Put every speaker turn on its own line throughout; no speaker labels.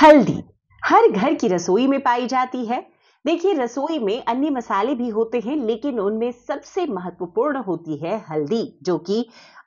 हल्दी हर घर की रसोई में पाई जाती है देखिए रसोई में अन्य मसाले भी होते हैं लेकिन उनमें सबसे महत्वपूर्ण होती है हल्दी जो कि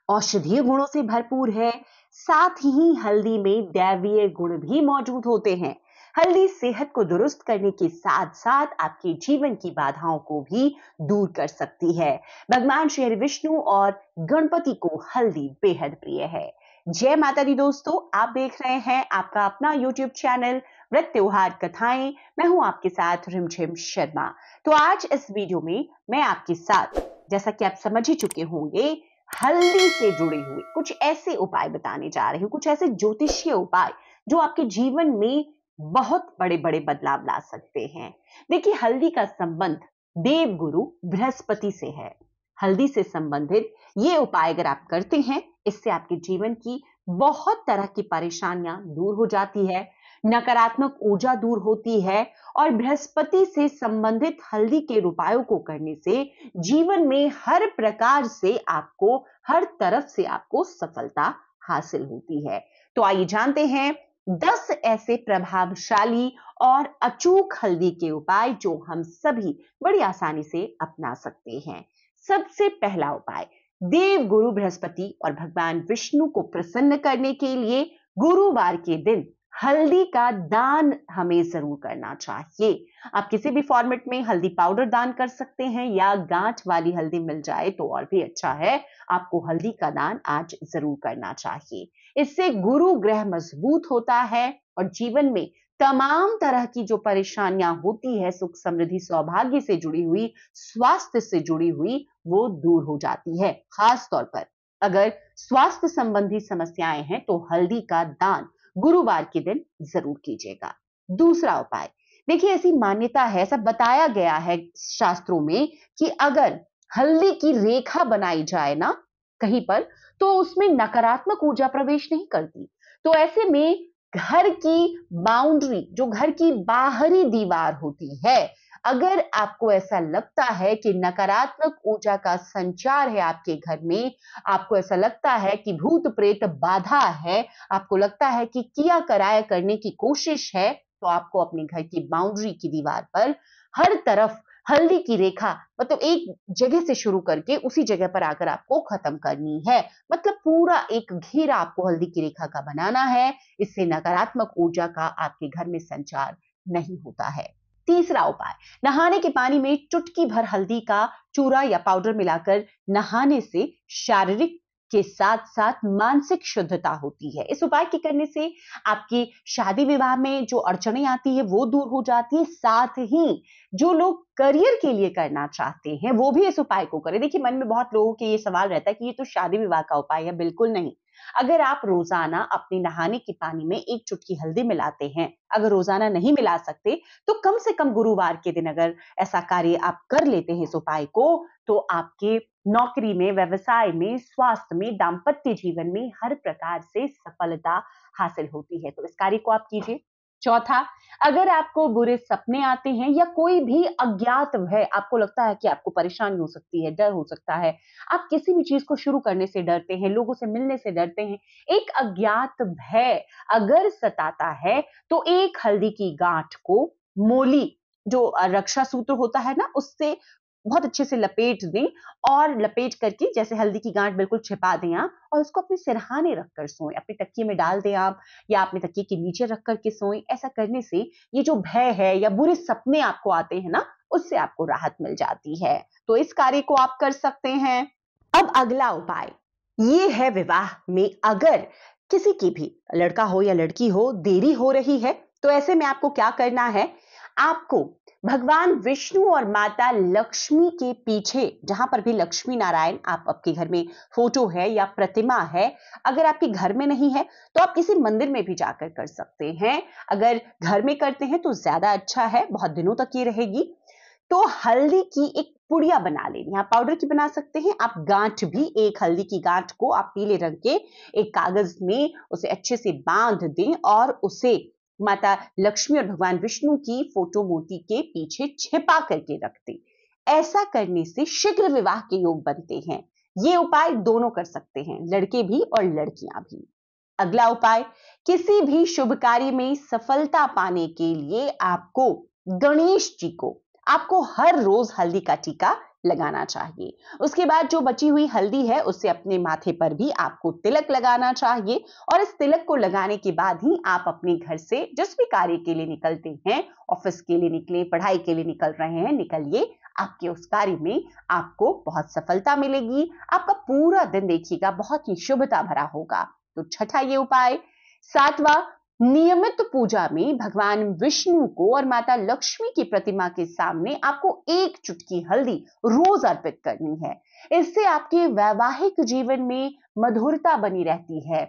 औषधीय गुणों से भरपूर है साथ ही हल्दी में दैवीय गुण भी मौजूद होते हैं हल्दी सेहत को दुरुस्त करने के साथ साथ आपके जीवन की बाधाओं को भी दूर कर सकती है भगवान श्री विष्णु और गणपति को हल्दी बेहद प्रिय है जय माता दी दोस्तों आप देख रहे हैं आपका अपना YouTube चैनल व्रत त्योहार कथाएं मैं हूं आपके साथ रिमझिम शर्मा तो आज इस वीडियो में मैं आपके साथ जैसा कि आप समझ ही चुके होंगे हल्दी से जुड़े हुए कुछ ऐसे उपाय बताने जा रही हूँ कुछ ऐसे ज्योतिषीय उपाय जो आपके जीवन में बहुत बड़े बड़े बदलाव ला सकते हैं देखिए हल्दी का संबंध देव गुरु बृहस्पति से है हल्दी से संबंधित ये उपाय अगर आप करते हैं इससे आपके जीवन की बहुत तरह की परेशानियां दूर हो जाती है नकारात्मक ऊर्जा दूर होती है और बृहस्पति से संबंधित हल्दी के उपायों को करने से जीवन में हर प्रकार से आपको हर तरफ से आपको सफलता हासिल होती है तो आइए जानते हैं दस ऐसे प्रभावशाली और अचूक हल्दी के उपाय जो हम सभी बड़ी आसानी से अपना सकते हैं सबसे पहला उपाय देव गुरु बृहस्पति और भगवान विष्णु को प्रसन्न करने के लिए गुरुवार के दिन हल्दी का दान हमें जरूर करना चाहिए आप किसी भी फॉर्मेट में हल्दी पाउडर दान कर सकते हैं या गांठ वाली हल्दी मिल जाए तो और भी अच्छा है आपको हल्दी का दान आज जरूर करना चाहिए इससे गुरु ग्रह मजबूत होता है और जीवन में तमाम तरह की जो परेशानियां होती है सुख समृद्धि सौभाग्य से जुड़ी हुई स्वास्थ्य से जुड़ी हुई वो दूर हो जाती है खास तौर पर अगर स्वास्थ्य संबंधी समस्याएं हैं तो हल्दी का दान गुरुवार के दिन जरूर कीजिएगा दूसरा उपाय देखिए ऐसी मान्यता है ऐसा बताया गया है शास्त्रों में कि अगर हल्दी की रेखा बनाई जाए ना कहीं पर तो उसमें नकारात्मक ऊर्जा प्रवेश नहीं करती तो ऐसे में घर की बाउंड्री जो घर की बाहरी दीवार होती है अगर आपको ऐसा लगता है कि नकारात्मक ऊर्जा का संचार है आपके घर में आपको ऐसा लगता है कि भूत प्रेत बाधा है आपको लगता है कि किया कराया करने की कोशिश है तो आपको अपने घर की बाउंड्री की दीवार पर हर तरफ हल्दी की रेखा मतलब एक जगह से शुरू करके उसी जगह पर आकर आपको खत्म करनी है मतलब पूरा एक घेरा आपको हल्दी की रेखा का बनाना है इससे नकारात्मक ऊर्जा का आपके घर में संचार नहीं होता है तीसरा उपाय नहाने के पानी में चुटकी भर हल्दी का चूरा या पाउडर मिलाकर नहाने से शारीरिक के साथ साथ मानसिक शुद्धता होती है इस उपाय के करने से आपकी शादी विवाह में जो अड़चने आती है वो दूर हो जाती है साथ ही जो लोग करियर के लिए करना चाहते हैं वो भी इस उपाय को करें देखिए मन में बहुत लोगों के ये सवाल रहता है कि ये तो शादी विवाह का उपाय है बिल्कुल नहीं अगर आप रोजाना अपने नहाने के पानी में एक चुटकी हल्दी मिलाते हैं अगर रोजाना नहीं मिला सकते तो कम से कम गुरुवार के दिन अगर ऐसा कार्य आप कर लेते हैं इस उपाय को तो आपके नौकरी में व्यवसाय में स्वास्थ्य में दाम्पत्य जीवन में हर प्रकार से सफलता हासिल होती है तो इस कार्य को आप कीजिए चौथा अगर आपको बुरे सपने आते हैं या कोई भी अज्ञात है आपको लगता है कि आपको परेशानी हो सकती है डर हो सकता है आप किसी भी चीज को शुरू करने से डरते हैं लोगों से मिलने से डरते हैं एक अज्ञात भय अगर सताता है तो एक हल्दी की गांठ को मोली जो रक्षा सूत्र होता है ना उससे बहुत अच्छे से लपेट दें और लपेट करके जैसे हल्दी की गांठ बिल्कुल छिपा दें आप और उसको अपने सिरहाने रख कर सोएं अपने तकिए में डाल दें आप या अपने तकिए के नीचे रख करके सोएं ऐसा करने से ये जो भय है या बुरे सपने आपको आते हैं ना उससे आपको राहत मिल जाती है तो इस कार्य को आप कर सकते हैं अब अगला उपाय ये है विवाह में अगर किसी की भी लड़का हो या लड़की हो देरी हो रही है तो ऐसे में आपको क्या करना है आपको भगवान विष्णु और माता लक्ष्मी के पीछे जहां पर भी लक्ष्मी नारायण आप आपके घर में फोटो है या प्रतिमा है अगर आपके घर में नहीं है तो आप किसी मंदिर में भी जाकर कर सकते हैं अगर घर में करते हैं तो ज्यादा अच्छा है बहुत दिनों तक ये रहेगी तो हल्दी की एक पुड़िया बना लेनी आप पाउडर की बना सकते हैं आप गांठ भी एक हल्दी की गांठ को आप पीले रंग के एक कागज में उसे अच्छे से बांध दें और उसे माता लक्ष्मी और भगवान विष्णु की फोटो मूर्ति के पीछे छिपा करके रखते ऐसा करने से शीघ्र विवाह के योग बनते हैं ये उपाय दोनों कर सकते हैं लड़के भी और लड़कियां भी अगला उपाय किसी भी शुभ कार्य में सफलता पाने के लिए आपको गणेश जी को आपको हर रोज हल्दी का टीका लगाना चाहिए उसके बाद जो बची हुई हल्दी है उसे अपने माथे पर भी आपको तिलक लगाना चाहिए और इस तिलक को लगाने के बाद ही आप अपने घर से जिस भी कार्य के लिए निकलते हैं ऑफिस के लिए निकले पढ़ाई के लिए निकल रहे हैं निकलिए आपके उस कार्य में आपको बहुत सफलता मिलेगी आपका पूरा दिन देखिएगा बहुत ही शुभता भरा होगा तो छठा ये उपाय सातवां नियमित पूजा में भगवान विष्णु को और माता लक्ष्मी की प्रतिमा के सामने आपको एक चुटकी हल्दी रोज अर्पित करनी है इससे आपके वैवाहिक जीवन में मधुरता बनी रहती है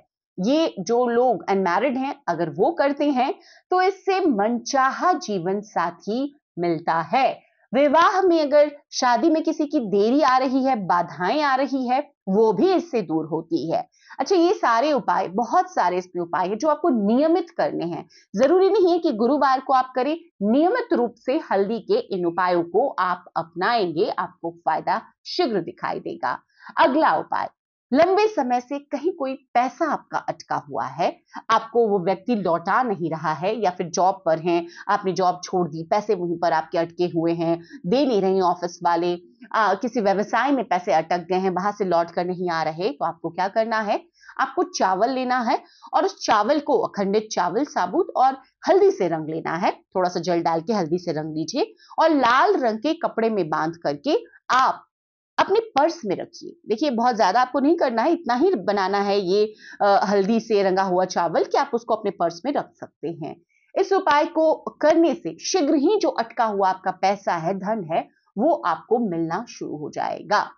ये जो लोग अनमैरिड हैं अगर वो करते हैं तो इससे मनचाहा जीवन साथी मिलता है विवाह में अगर शादी में किसी की देरी आ रही है बाधाएं आ रही है वो भी इससे दूर होती है अच्छा ये सारे उपाय बहुत सारे इसमें उपाय है जो आपको नियमित करने हैं जरूरी नहीं है कि गुरुवार को आप करें नियमित रूप से हल्दी के इन उपायों को आप अपनाएंगे आपको फायदा शीघ्र दिखाई देगा अगला उपाय लंबे समय से कहीं कोई पैसा आपका अटका हुआ है आपको वो व्यक्ति लौटा नहीं रहा है या फिर जॉब पर हैं आपने जॉब छोड़ दी पैसे वहीं पर आपके अटके हुए हैं दे नहीं रहे ऑफिस वाले आ, किसी व्यवसाय में पैसे अटक गए हैं बाहर से लौट कर नहीं आ रहे तो आपको क्या करना है आपको चावल लेना है और उस चावल को अखंडित चावल साबुत और हल्दी से रंग लेना है थोड़ा सा जल डाल के हल्दी से रंग लीजिए और लाल रंग के कपड़े में बांध करके आप अपने पर्स में रखिए देखिए बहुत ज़्यादा आपको नहीं करना है इतना ही बनाना है ये हल्दी से रंगा हुआ चावल कि आप उसको अपने पर्स में रख सकते हैं इस उपाय को करने से शीघ्र ही जो अटका हुआ आपका पैसा है धन है वो आपको मिलना शुरू हो जाएगा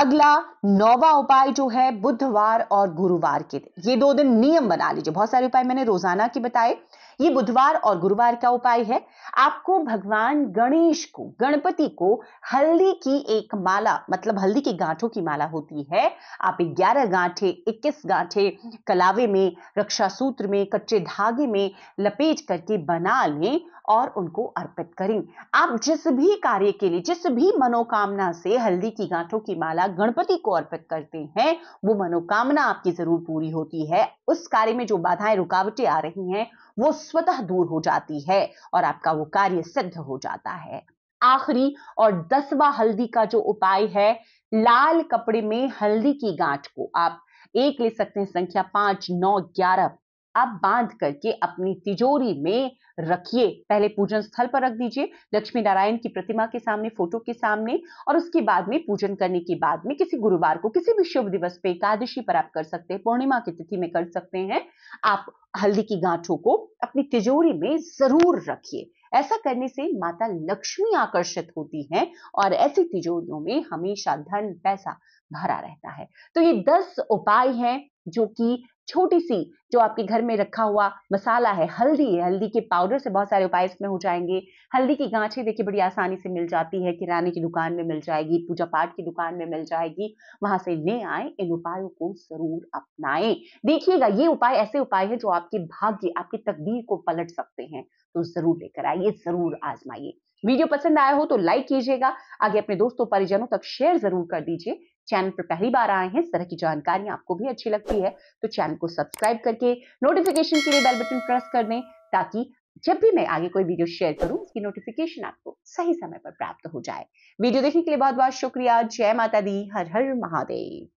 अगला नौवा उपाय जो है बुधवार और गुरुवार के दिन ये दो दिन नियम बना लीजिए बहुत सारे उपाय मैंने रोजाना के बताए ये बुधवार और गुरुवार का उपाय है आपको भगवान गणेश को गणपति को हल्दी की एक माला मतलब हल्दी की गांठों की माला होती है आप 11 गांठे 21 गांठे कलावे में रक्षा सूत्र में कच्चे धागे में लपेट करके बना लें और उनको अर्पित करें आप जिस भी कार्य के लिए जिस भी मनोकामना से हल्दी की गांठों की माला गणपति को अर्पित करते हैं वो मनोकामना आपकी जरूर पूरी होती है उस कार्य में जो बाधाएं रुकावटें आ रही हैं वो स्वतः दूर हो जाती है और आपका वो कार्य सिद्ध हो जाता है आखिरी और दसवा हल्दी का जो उपाय है लाल कपड़े में हल्दी की गांठ को आप एक ले सकते हैं संख्या पांच नौ ग्यारह आप बांध करके अपनी तिजोरी में रखिए पहले पूजन स्थल पर रख दीजिए लक्ष्मी नारायण की प्रतिमा के सामने फोटो के सामने और उसके बाद में पूजन करने के बाद में किसी गुरुवार को किसी भी शुभ दिवस पे एकादशी पर आप कर सकते हैं पूर्णिमा की तिथि में कर सकते हैं आप हल्दी की गांठों को अपनी तिजोरी में जरूर रखिए ऐसा करने से माता लक्ष्मी आकर्षित होती है और ऐसी तिजोरियों में हमेशा धन पैसा भरा रहता है तो ये दस उपाय हैं जो कि छोटी सी जो आपके घर में रखा हुआ मसाला है हल्दी है हल्दी के पाउडर से बहुत सारे उपाय इसमें हो जाएंगे हल्दी की गांठें देखिए बड़ी आसानी से मिल जाती है किराने की दुकान में मिल जाएगी पूजा पाठ की दुकान में मिल जाएगी वहां से ले आए इन उपायों को जरूर अपनाएं देखिएगा ये उपाय ऐसे उपाय है जो आपके भाग्य आपकी तकदीर को पलट सकते हैं तो जरूर लेकर आइए जरूर आजमाइए वीडियो पसंद आया हो तो लाइक कीजिएगा आगे अपने दोस्तों परिजनों तक शेयर जरूर कर दीजिए चैनल पर पहली बार आए हैं इस तरह की जानकारी आपको भी अच्छी लगती है तो चैनल को सब्सक्राइब करके नोटिफिकेशन के लिए बेल बटन प्रेस कर दें ताकि जब भी मैं आगे कोई वीडियो शेयर करूं उसकी नोटिफिकेशन आपको सही समय पर प्राप्त हो जाए वीडियो देखने के लिए बहुत बहुत शुक्रिया जय माता दी हर हर महादेव